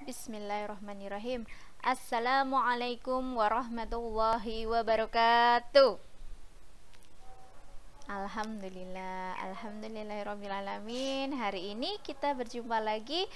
Bismillahirrahmanirrahim. Assalamualaikum warahmatullahi wabarakatuh. Alhamdulillah, alhamdulillahirobbilalamin. Hari ini kita berjumpa lagi.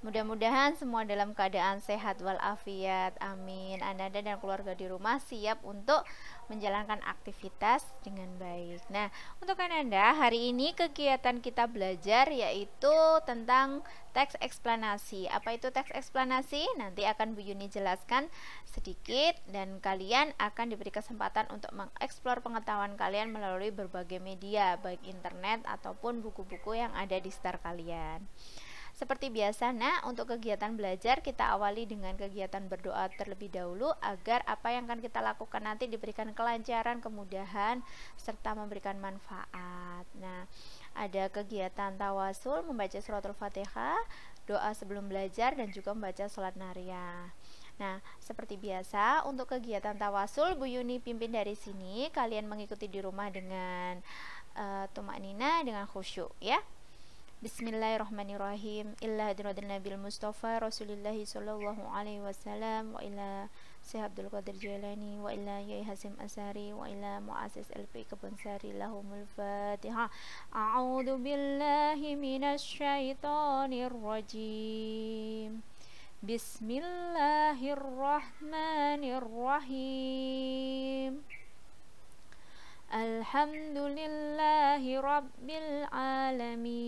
Mudah-mudahan semua dalam keadaan sehat walafiat. Amin. Anda dan keluarga di rumah siap untuk menjalankan aktivitas dengan baik. Nah, untuk Ananda, hari ini kegiatan kita belajar yaitu tentang teks eksplanasi. Apa itu teks eksplanasi? Nanti akan Bu Yuni jelaskan sedikit dan kalian akan diberi kesempatan untuk mengeksplor pengetahuan kalian melalui berbagai media, baik internet ataupun buku-buku yang ada di star kalian. Seperti biasa, nah untuk kegiatan belajar kita awali dengan kegiatan berdoa terlebih dahulu agar apa yang akan kita lakukan nanti diberikan kelancaran, kemudahan, serta memberikan manfaat. Nah, ada kegiatan tawasul, membaca surat al fatihah, doa sebelum belajar, dan juga membaca sholat nariah. Nah, seperti biasa, untuk kegiatan tawasul, Bu Yuni pimpin dari sini. Kalian mengikuti di rumah dengan uh, eh, tumak nina, dengan khusyuk, ya. بسم الله الرحمن الرحيم إلا هدرد النبي المصطفى رسول الله صلى الله عليه وسلم وإلى سي عبد القادر جيلاني وإلى يا هاسم أساري وإلى مؤسس ألفي ساري لهم الفاتحة أعوذ بالله من الشيطان الرجيم بسم الله الرحمن الرحيم الحمد لله رب العالمين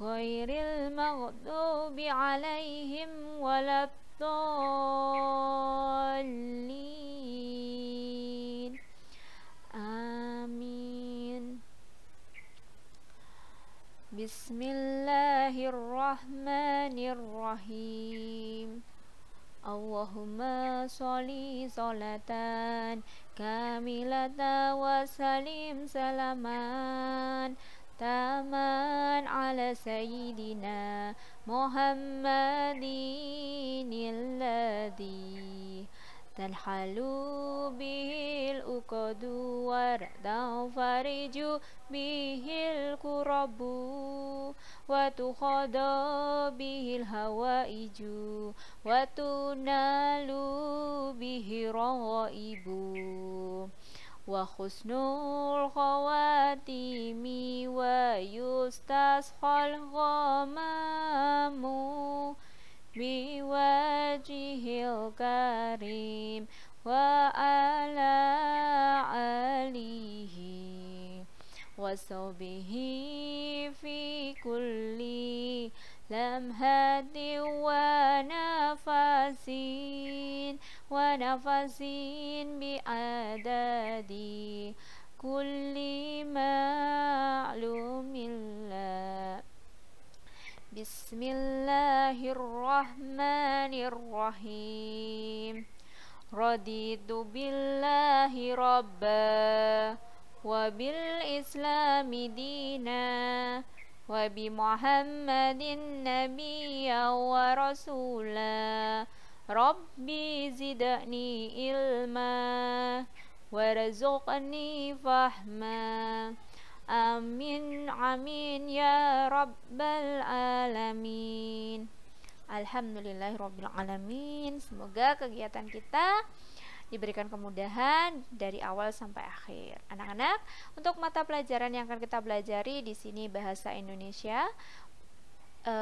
غير المغضوب عليهم ولا الضالين آمين بسم الله الرحمن الرحيم اللهم صل صلاة كاملة وسليم سلامان تاما على سيدنا محمد الذي تنحل به وردا فرج به الكرب وتخضى به الهوائج وتنال به رغائب وحسن الخواتيم ويستسخى الغمام بوجه الكريم وعلى عليه وصوبه في كل لمحة ونفس ونفسي الرحيم رضيت بالله ربا وبالإسلام دينا وبمحمد نبيا ورسولا ربي زدني علما وارزقني فهما آمين آمين يا رب العالمين alamin. Semoga kegiatan kita diberikan kemudahan dari awal sampai akhir. Anak-anak, untuk mata pelajaran yang akan kita pelajari di sini bahasa Indonesia e,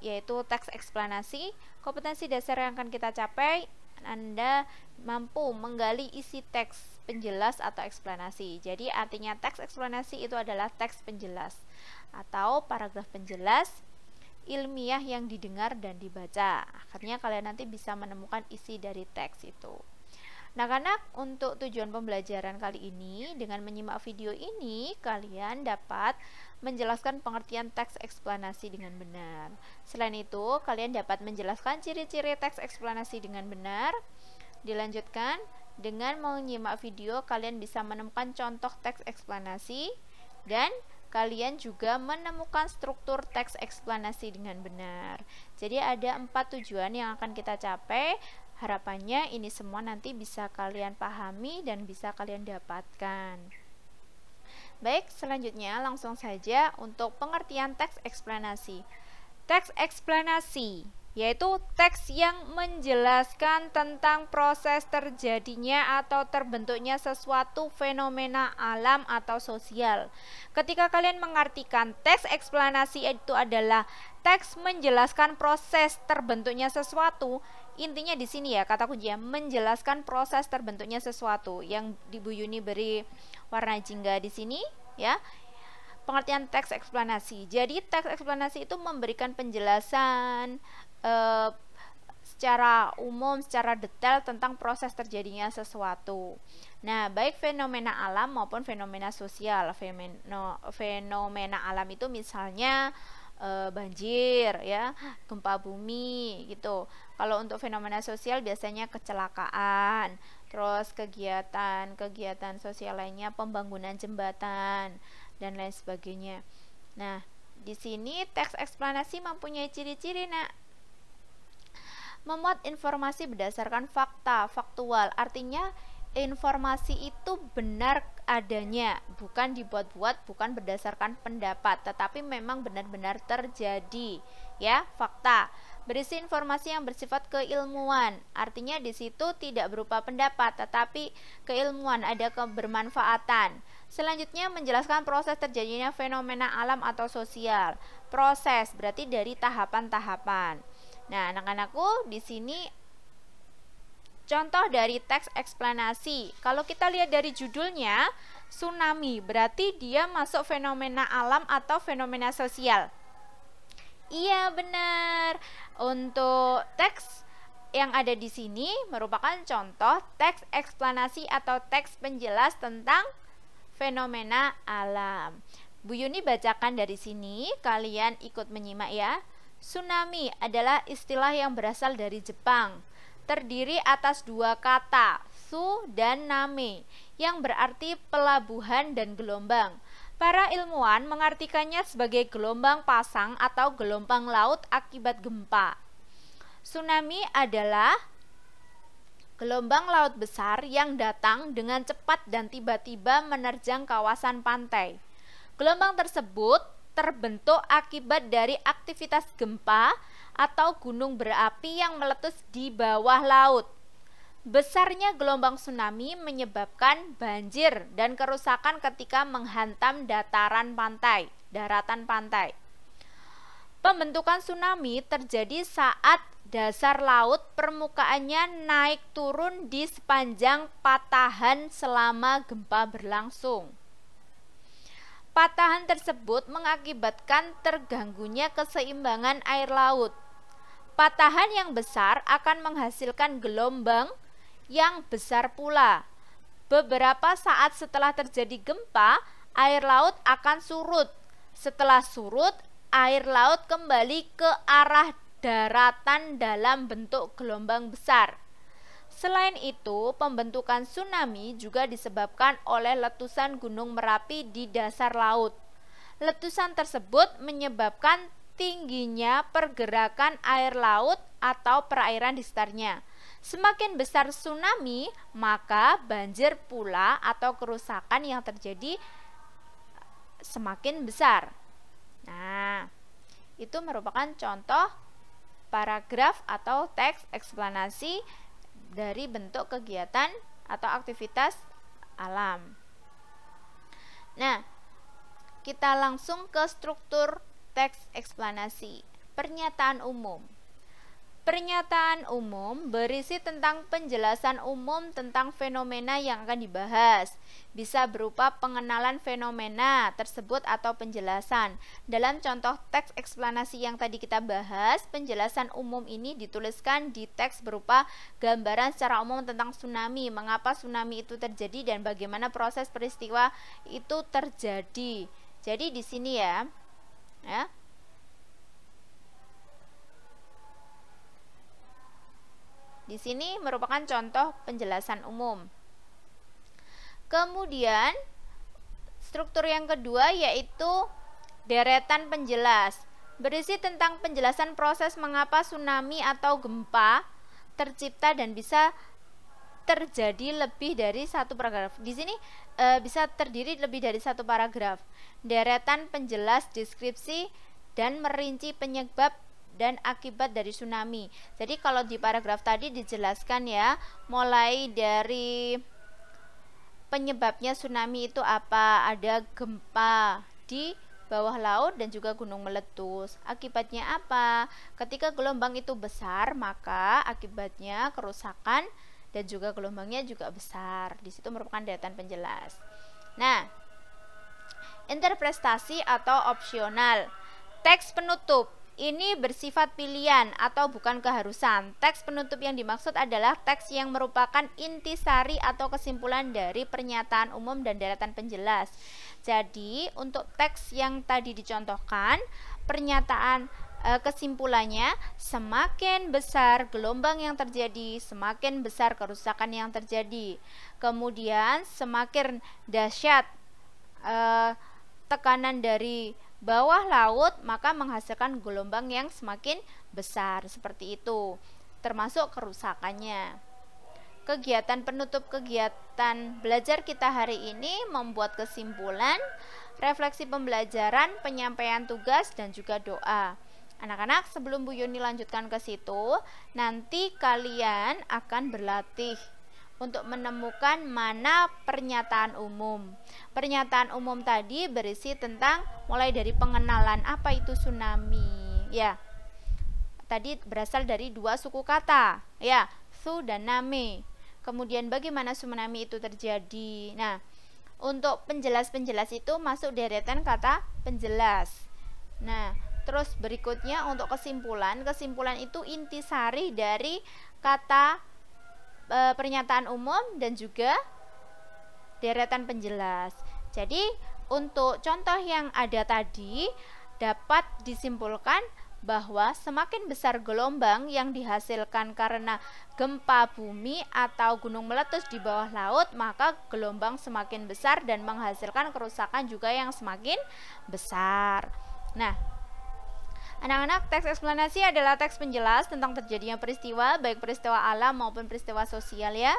yaitu teks eksplanasi, kompetensi dasar yang akan kita capai anda mampu menggali isi teks penjelas atau eksplanasi. Jadi artinya teks eksplanasi itu adalah teks penjelas atau paragraf penjelas ilmiah yang didengar dan dibaca. Akhirnya kalian nanti bisa menemukan isi dari teks itu. Nah, karena untuk tujuan pembelajaran kali ini dengan menyimak video ini kalian dapat menjelaskan pengertian teks eksplanasi dengan benar. Selain itu, kalian dapat menjelaskan ciri-ciri teks eksplanasi dengan benar. Dilanjutkan dengan menyimak video kalian bisa menemukan contoh teks eksplanasi dan kalian juga menemukan struktur teks eksplanasi dengan benar. Jadi ada empat tujuan yang akan kita capai. Harapannya ini semua nanti bisa kalian pahami dan bisa kalian dapatkan. Baik, selanjutnya langsung saja untuk pengertian teks eksplanasi. Teks eksplanasi yaitu teks yang menjelaskan tentang proses terjadinya atau terbentuknya sesuatu fenomena alam atau sosial. Ketika kalian mengartikan teks eksplanasi itu adalah teks menjelaskan proses terbentuknya sesuatu, intinya di sini ya kata kunci ya menjelaskan proses terbentuknya sesuatu yang di Bu Yuni beri warna jingga di sini ya pengertian teks eksplanasi. Jadi teks eksplanasi itu memberikan penjelasan eh, secara umum, secara detail tentang proses terjadinya sesuatu. Nah, baik fenomena alam maupun fenomena sosial. Femeno, fenomena alam itu misalnya e, banjir, ya, gempa bumi gitu. Kalau untuk fenomena sosial biasanya kecelakaan, terus kegiatan-kegiatan sosial lainnya, pembangunan jembatan dan lain sebagainya. Nah, di sini teks eksplanasi mempunyai ciri-ciri, Nak. Memuat informasi berdasarkan fakta, faktual. Artinya informasi itu benar adanya, bukan dibuat-buat, bukan berdasarkan pendapat, tetapi memang benar-benar terjadi, ya, fakta. Berisi informasi yang bersifat keilmuan. Artinya di situ tidak berupa pendapat, tetapi keilmuan ada kebermanfaatan. Selanjutnya menjelaskan proses terjadinya fenomena alam atau sosial. Proses berarti dari tahapan-tahapan. Nah, anak-anakku di sini contoh dari teks eksplanasi. Kalau kita lihat dari judulnya, tsunami berarti dia masuk fenomena alam atau fenomena sosial. Iya, benar. Untuk teks yang ada di sini merupakan contoh teks eksplanasi atau teks penjelas tentang fenomena alam. Bu Yuni bacakan dari sini, kalian ikut menyimak ya. Tsunami adalah istilah yang berasal dari Jepang. Terdiri atas dua kata, su dan nami yang berarti pelabuhan dan gelombang. Para ilmuwan mengartikannya sebagai gelombang pasang atau gelombang laut akibat gempa. Tsunami adalah Gelombang laut besar yang datang dengan cepat dan tiba-tiba menerjang kawasan pantai. Gelombang tersebut terbentuk akibat dari aktivitas gempa atau gunung berapi yang meletus di bawah laut. Besarnya gelombang tsunami menyebabkan banjir dan kerusakan ketika menghantam dataran pantai, daratan pantai. Pembentukan tsunami terjadi saat dasar laut permukaannya naik turun di sepanjang patahan selama gempa berlangsung. Patahan tersebut mengakibatkan terganggunya keseimbangan air laut. Patahan yang besar akan menghasilkan gelombang yang besar pula. Beberapa saat setelah terjadi gempa, air laut akan surut. Setelah surut, air laut kembali ke arah daratan dalam bentuk gelombang besar. Selain itu, pembentukan tsunami juga disebabkan oleh letusan Gunung Merapi di dasar laut. Letusan tersebut menyebabkan tingginya pergerakan air laut atau perairan di sekitarnya. Semakin besar tsunami, maka banjir pula atau kerusakan yang terjadi semakin besar. Nah, itu merupakan contoh paragraf atau teks eksplanasi dari bentuk kegiatan atau aktivitas alam. Nah, kita langsung ke struktur teks eksplanasi. Pernyataan umum. Pernyataan umum berisi tentang penjelasan umum tentang fenomena yang akan dibahas. Bisa berupa pengenalan fenomena tersebut atau penjelasan. Dalam contoh teks eksplanasi yang tadi kita bahas, penjelasan umum ini dituliskan di teks berupa gambaran secara umum tentang tsunami, mengapa tsunami itu terjadi dan bagaimana proses peristiwa itu terjadi. Jadi di sini ya. Ya. Di sini merupakan contoh penjelasan umum. Kemudian struktur yang kedua yaitu deretan penjelas. Berisi tentang penjelasan proses mengapa tsunami atau gempa tercipta dan bisa terjadi lebih dari satu paragraf. Di sini e, bisa terdiri lebih dari satu paragraf. Deretan penjelas deskripsi dan merinci penyebab dan akibat dari tsunami. Jadi kalau di paragraf tadi dijelaskan ya, mulai dari penyebabnya tsunami itu apa? Ada gempa di bawah laut dan juga gunung meletus. Akibatnya apa? Ketika gelombang itu besar, maka akibatnya kerusakan dan juga gelombangnya juga besar. Di situ merupakan deretan penjelas. Nah, interpretasi atau opsional. Teks penutup ini bersifat pilihan atau bukan keharusan. Teks penutup yang dimaksud adalah teks yang merupakan intisari atau kesimpulan dari pernyataan umum dan daratan penjelas. Jadi, untuk teks yang tadi dicontohkan, pernyataan e, kesimpulannya semakin besar gelombang yang terjadi, semakin besar kerusakan yang terjadi. Kemudian semakin dahsyat e, tekanan dari bawah laut maka menghasilkan gelombang yang semakin besar seperti itu termasuk kerusakannya kegiatan penutup kegiatan belajar kita hari ini membuat kesimpulan refleksi pembelajaran penyampaian tugas dan juga doa anak-anak sebelum Bu Yuni lanjutkan ke situ nanti kalian akan berlatih untuk menemukan mana pernyataan umum. Pernyataan umum tadi berisi tentang mulai dari pengenalan apa itu tsunami, ya. Tadi berasal dari dua suku kata, ya, su dan nami. Kemudian bagaimana tsunami itu terjadi. Nah, untuk penjelas-penjelas itu masuk deretan kata penjelas. Nah, terus berikutnya untuk kesimpulan, kesimpulan itu intisari dari kata Eh, pernyataan umum dan juga deretan penjelas. Jadi, untuk contoh yang ada tadi dapat disimpulkan bahwa semakin besar gelombang yang dihasilkan karena gempa bumi atau gunung meletus di bawah laut, maka gelombang semakin besar dan menghasilkan kerusakan juga yang semakin besar. Nah, Anak-anak, teks eksplanasi adalah teks penjelas tentang terjadinya peristiwa, baik peristiwa alam maupun peristiwa sosial ya.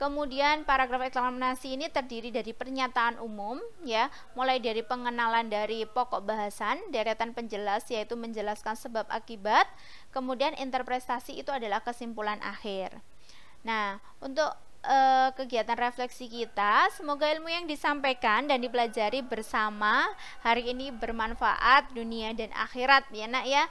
Kemudian paragraf eksplanasi ini terdiri dari pernyataan umum ya, mulai dari pengenalan dari pokok bahasan, deretan penjelas yaitu menjelaskan sebab akibat, kemudian interpretasi itu adalah kesimpulan akhir. Nah, untuk uh, kegiatan refleksi kita. Semoga ilmu yang disampaikan dan dipelajari bersama hari ini bermanfaat dunia dan akhirat ya nak ya.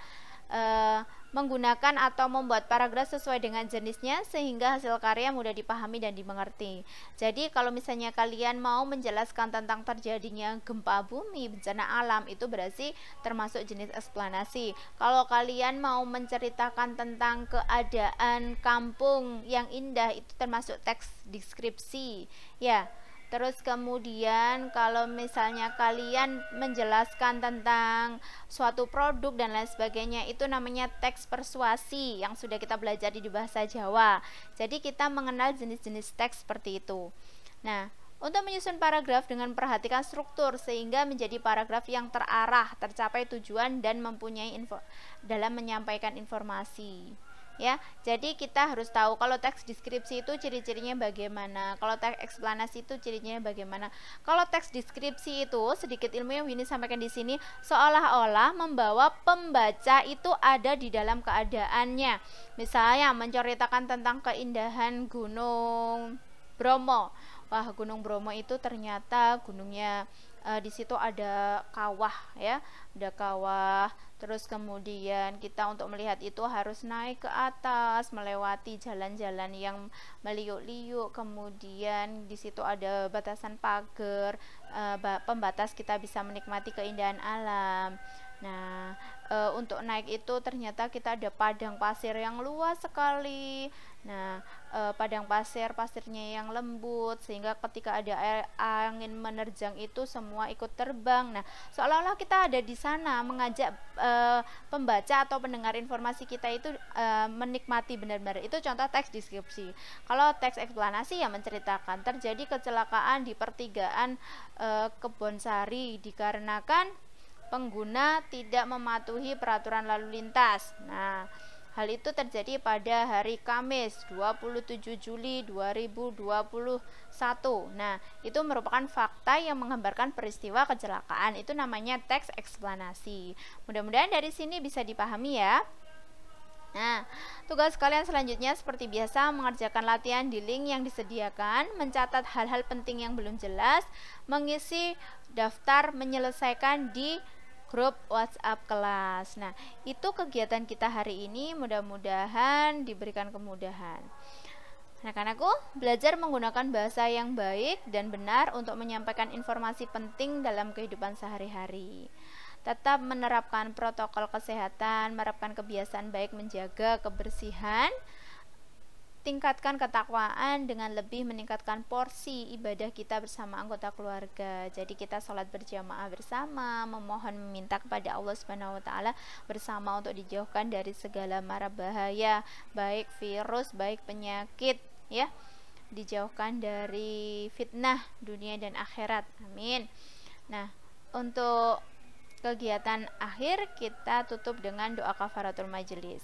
Uh, menggunakan atau membuat paragraf sesuai dengan jenisnya sehingga hasil karya mudah dipahami dan dimengerti. Jadi kalau misalnya kalian mau menjelaskan tentang terjadinya gempa bumi, bencana alam itu berarti termasuk jenis eksplanasi. Kalau kalian mau menceritakan tentang keadaan kampung yang indah itu termasuk teks deskripsi. Ya. Terus kemudian kalau misalnya kalian menjelaskan tentang suatu produk dan lain sebagainya itu namanya teks persuasi yang sudah kita belajar di bahasa Jawa. Jadi kita mengenal jenis-jenis teks seperti itu. Nah, untuk menyusun paragraf dengan perhatikan struktur sehingga menjadi paragraf yang terarah, tercapai tujuan dan mempunyai info dalam menyampaikan informasi ya. Jadi kita harus tahu kalau teks deskripsi itu ciri-cirinya bagaimana, kalau teks eksplanasi itu ciri cirinya bagaimana. Kalau teks deskripsi itu sedikit ilmu yang Winnie sampaikan di sini seolah-olah membawa pembaca itu ada di dalam keadaannya. Misalnya menceritakan tentang keindahan gunung Bromo. Wah, Gunung Bromo itu ternyata gunungnya uh, di situ ada kawah ya ada kawah terus kemudian kita untuk melihat itu harus naik ke atas melewati jalan-jalan yang meliuk-liuk kemudian di situ ada batasan pagar uh, pembatas kita bisa menikmati keindahan alam nah e, untuk naik itu ternyata kita ada padang pasir yang luas sekali Nah, e, padang pasir, pasirnya yang lembut sehingga ketika ada air, angin menerjang itu semua ikut terbang. Nah, seolah-olah kita ada di sana mengajak e, pembaca atau pendengar informasi kita itu e, menikmati benar-benar. Itu contoh teks deskripsi. Kalau teks eksplanasi yang menceritakan terjadi kecelakaan di pertigaan e, sari dikarenakan pengguna tidak mematuhi peraturan lalu lintas. Nah, Hal itu terjadi pada hari Kamis 27 Juli 2021. Nah, itu merupakan fakta yang menggambarkan peristiwa kecelakaan. Itu namanya teks eksplanasi. Mudah-mudahan dari sini bisa dipahami ya. Nah, tugas kalian selanjutnya seperti biasa mengerjakan latihan di link yang disediakan, mencatat hal-hal penting yang belum jelas, mengisi daftar menyelesaikan di grup WhatsApp kelas. Nah, itu kegiatan kita hari ini mudah-mudahan diberikan kemudahan. Anak-anakku, belajar menggunakan bahasa yang baik dan benar untuk menyampaikan informasi penting dalam kehidupan sehari-hari. Tetap menerapkan protokol kesehatan, menerapkan kebiasaan baik menjaga kebersihan, tingkatkan ketakwaan dengan lebih meningkatkan porsi ibadah kita bersama anggota keluarga. Jadi kita sholat berjamaah bersama, memohon meminta kepada Allah Subhanahu wa taala bersama untuk dijauhkan dari segala mara bahaya, baik virus, baik penyakit, ya. Dijauhkan dari fitnah dunia dan akhirat. Amin. Nah, untuk kegiatan akhir kita tutup dengan doa kafaratul majelis.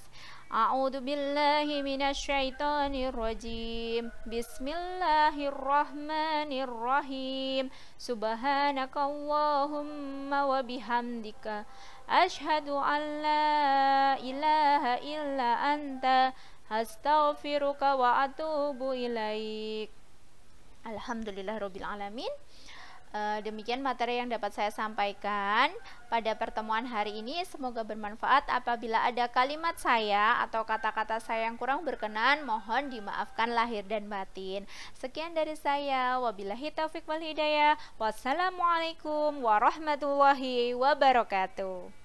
أعوذ بالله من الشيطان الرجيم بسم الله الرحمن الرحيم سبحانك اللهم وبحمدك أشهد أن لا إله إلا أنت أستغفرك وأتوب إليك الحمد لله رب العالمين Eh, demikian materi yang dapat saya sampaikan pada pertemuan hari ini. Semoga bermanfaat. Apabila ada kalimat saya atau kata-kata saya yang kurang berkenan, mohon dimaafkan lahir dan batin. Sekian dari saya. Wabillahi taufik wal hidayah. Wassalamualaikum warahmatullahi wabarakatuh.